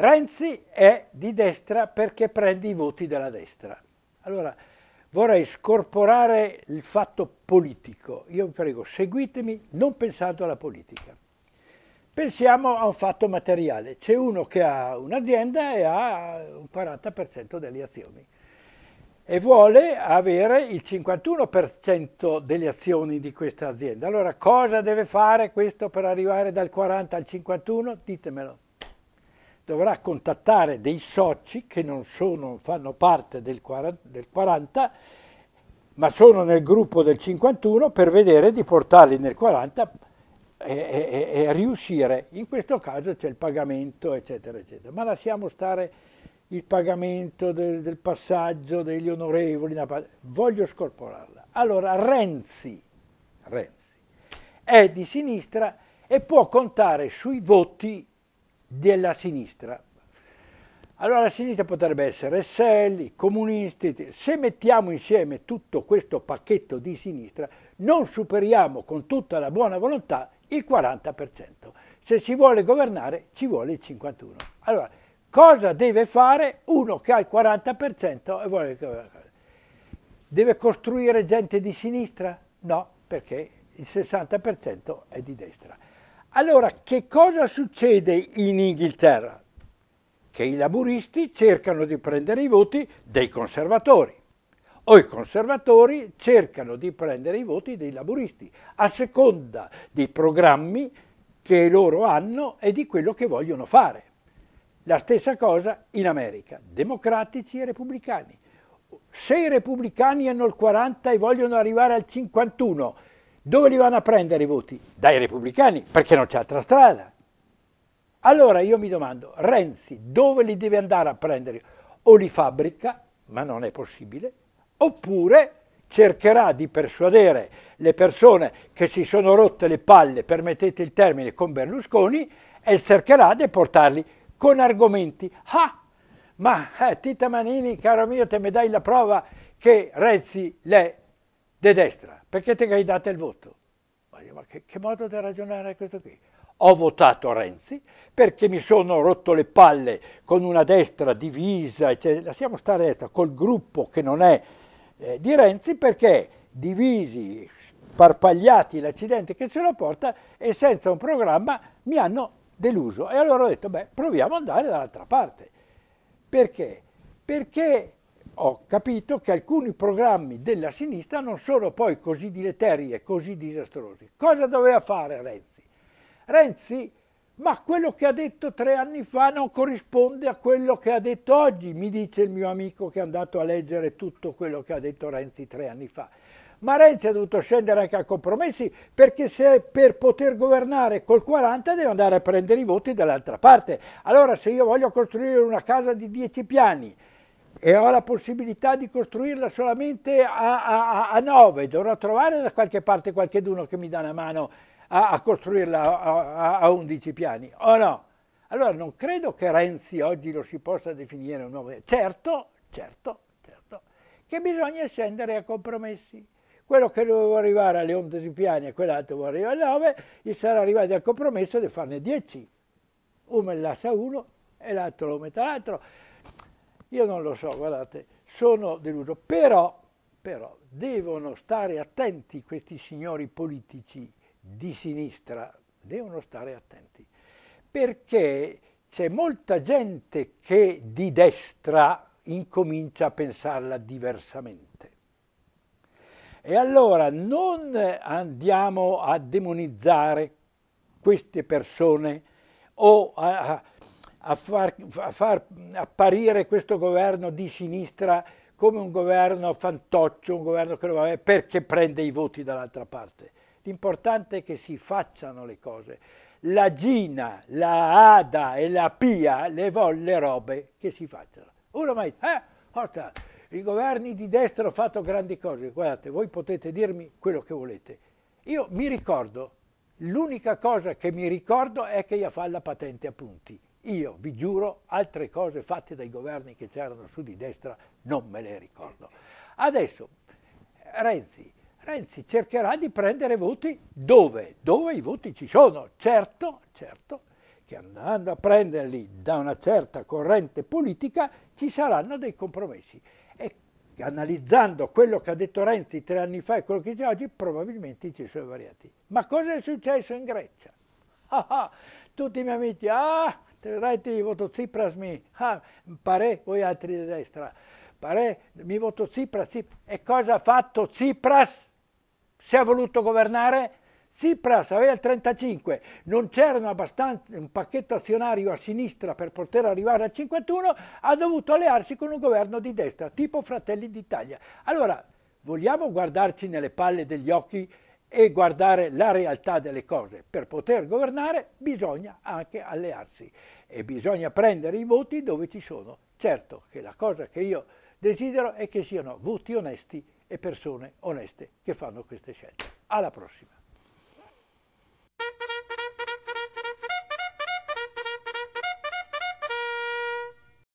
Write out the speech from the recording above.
Renzi è di destra perché prende i voti della destra. Allora, vorrei scorporare il fatto politico. Io vi prego, seguitemi non pensando alla politica. Pensiamo a un fatto materiale. C'è uno che ha un'azienda e ha un 40% delle azioni e vuole avere il 51% delle azioni di questa azienda. Allora cosa deve fare questo per arrivare dal 40 al 51? Ditemelo dovrà contattare dei soci che non sono, fanno parte del 40, del 40, ma sono nel gruppo del 51 per vedere di portarli nel 40 e, e, e riuscire. In questo caso c'è il pagamento, eccetera, eccetera. Ma lasciamo stare il pagamento del, del passaggio degli onorevoli, voglio scorporarla. Allora Renzi, Renzi è di sinistra e può contare sui voti della sinistra. Allora la sinistra potrebbe essere i comunisti, se mettiamo insieme tutto questo pacchetto di sinistra non superiamo con tutta la buona volontà il 40%. Se si vuole governare ci vuole il 51%. Allora, cosa deve fare uno che ha il 40% e vuole governare? Deve costruire gente di sinistra? No, perché il 60% è di destra. Allora, che cosa succede in Inghilterra? Che i laburisti cercano di prendere i voti dei conservatori o i conservatori cercano di prendere i voti dei laburisti a seconda dei programmi che loro hanno e di quello che vogliono fare. La stessa cosa in America, democratici e repubblicani. Se i repubblicani hanno il 40 e vogliono arrivare al 51 dove li vanno a prendere i voti? Dai repubblicani, perché non c'è altra strada. Allora io mi domando, Renzi dove li deve andare a prendere? O li fabbrica, ma non è possibile, oppure cercherà di persuadere le persone che si sono rotte le palle, permettete il termine, con Berlusconi e cercherà di portarli con argomenti. Ah, ma eh, Tita Manini, caro mio, te mi dai la prova che Renzi l'è de destra perché te hai dato il voto? Ma, io, ma che, che, modo di ragionare è questo qui? Ho votato Renzi perché mi sono rotto le palle con una destra divisa, eccetera. lasciamo stare destra, col gruppo che non è eh, di Renzi perché divisi, sparpagliati l'accidente che ce la porta e senza un programma mi hanno deluso. E allora ho detto, beh, proviamo ad andare dall'altra parte. Perché? Perché ho capito che alcuni programmi della sinistra non sono poi così dileteri e così disastrosi. Cosa doveva fare Renzi? Renzi, ma quello che ha detto tre anni fa non corrisponde a quello che ha detto oggi, mi dice il mio amico che è andato a leggere tutto quello che ha detto Renzi tre anni fa. Ma Renzi ha dovuto scendere anche a compromessi perché se per poter governare col 40 deve andare a prendere i voti dall'altra parte. Allora se io voglio costruire una casa di 10 piani, e ho la possibilità di costruirla solamente a, a, a 9, dovrò trovare da qualche parte qualcheduno che mi dà una mano a, a costruirla a, a 11 piani, o no? Allora non credo che Renzi oggi lo si possa definire un nuovo... Certo, certo, certo, che bisogna scendere a compromessi. Quello che dovevo arrivare alle 11 piani e quell'altro doveva arrivare alle 9, gli sarà arrivato al compromesso di farne 10. Uno me lascia uno e l'altro lo mette l'altro. Io non lo so, guardate, sono deluso, però, però devono stare attenti questi signori politici di sinistra, devono stare attenti, perché c'è molta gente che di destra incomincia a pensarla diversamente. E allora non andiamo a demonizzare queste persone o a, a far, a far apparire questo governo di sinistra come un governo fantoccio, un governo che non va bene, perché prende i voti dall'altra parte. L'importante è che si facciano le cose. La Gina, la Ada e la Pia le volle robe che si facciano. Uno mai dice, eh, porta, i governi di destra hanno fatto grandi cose. Guardate, voi potete dirmi quello che volete. Io mi ricordo, l'unica cosa che mi ricordo è che ha fatto la patente a punti. Io vi giuro, altre cose fatte dai governi che c'erano su di destra non me le ricordo. Adesso Renzi, Renzi cercherà di prendere voti dove? Dove i voti ci sono. Certo, certo, che andando a prenderli da una certa corrente politica ci saranno dei compromessi. E analizzando quello che ha detto Renzi tre anni fa e quello che dice oggi, probabilmente ci sono variati. Ma cosa è successo in Grecia? Ah, ah, tutti i miei amici, ah, Gledajte i Cipras mi, ha, ah, pare, voi altri di destra, pare, mi voto Cipras, Cipras. E cosa ha fatto Cipras? Se ha voluto governare? Tsipras aveva il 35, non c'era un pacchetto azionario a sinistra per poter arrivare al 51, ha dovuto allearsi con un governo di destra, tipo Fratelli d'Italia. Allora, vogliamo guardarci nelle palle degli occhi e guardare la realtà delle cose. Per poter governare bisogna anche allearsi e bisogna prendere i voti dove ci sono. Certo che la cosa che io desidero è che siano voti onesti e persone oneste che fanno queste scelte. Alla prossima!